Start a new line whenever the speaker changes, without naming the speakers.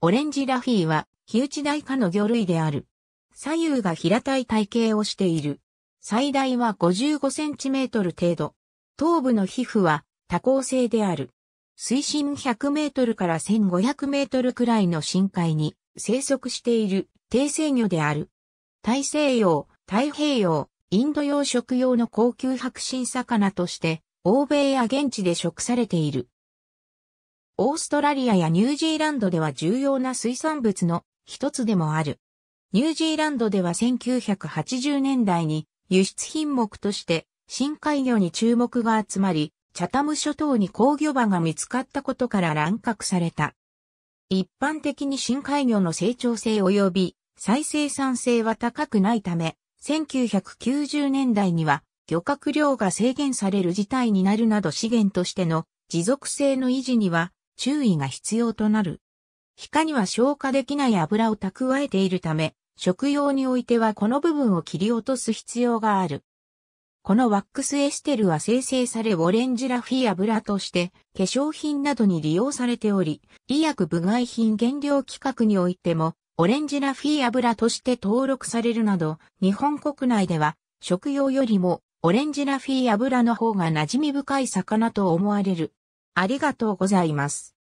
オレンジラフィーは、火打ち台科の魚類である。
左右が平たい体型をしている。最大は55センチメートル程度。頭部の皮膚は多孔性である。水深100メートルから1500メートルくらいの深海に生息している低生魚である。大西洋、太平洋、インド洋食用の高級白身魚として、欧米や現地で食されている。オーストラリアやニュージーランドでは重要な水産物の一つでもある。ニュージーランドでは1980年代に輸出品目として深海魚に注目が集まり、チャタム諸島に工魚場が見つかったことから乱獲された。一般的に深海魚の成長性及び再生産性は高くないため、1990年代には漁獲量が制限される事態になるなど資源としての持続性の維持には注意が必要となる。皮下には消化できない油を蓄えているため、食用においてはこの部分を切り落とす必要がある。このワックスエステルは生成されオレンジラフィ油として化粧品などに利用されており、医薬部外品原料規格においてもオレンジラフィ油として登録されるなど、日本国内では食用よりもオレンジラフィ油
の方が馴染み深い魚と思われる。ありがとうございます。